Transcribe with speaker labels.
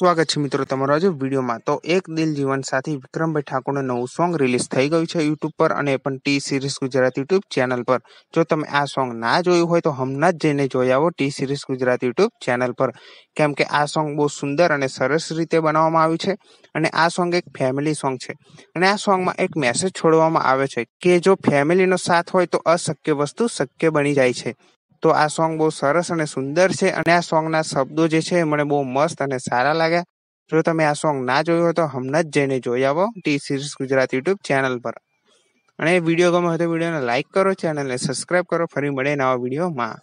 Speaker 1: સ્વાગત છે મિત્રો તમારો આજે વિડીયોમાં તો એક દિલ જીવન સાથી વિક્રમભાઈ ઠાકોરનું નવું સોંગ રિલીઝ થઈ ગયું છે યુટ્યુબ પર અને પણ T Series Gujarat YouTube channel પર જો તમે આ સોંગ ના જોયું હોય તો હમણાં જ જઈને જોઈ આવો T Series Gujarat YouTube channel પર કેમ કે આ સોંગ બહુ સુંદર અને સરસ રીતે બનાવવામાં આવ્યું છે અને આ સોંગ એક ફેમિલી સોંગ છે અને આ સોંગમાં એક મેસેજ છોડવામાં આવે છે કે જો ફેમિલીનો સાથ હોય તો અશક્ય વસ્તુ શક્ય બની જાય છે તો આ સોંગ બહુ સરસ અને સુંદર છે અને આ સોંગના શબ્દો જે છે મને બહુ મસ્ત અને સારા લાગ્યા જો તમે આ સોંગ ના જોયું હોય તો હમણાં જ જઈને જોઈ આવો T Series Gujarat YouTube channel પર અને વિડીયો ગમે હોય તો વિડીયોને લાઇક કરો ચેનલને સબસ્ક્રાઇબ કરો ફરી મળે નવા
Speaker 2: વિડીયોમાં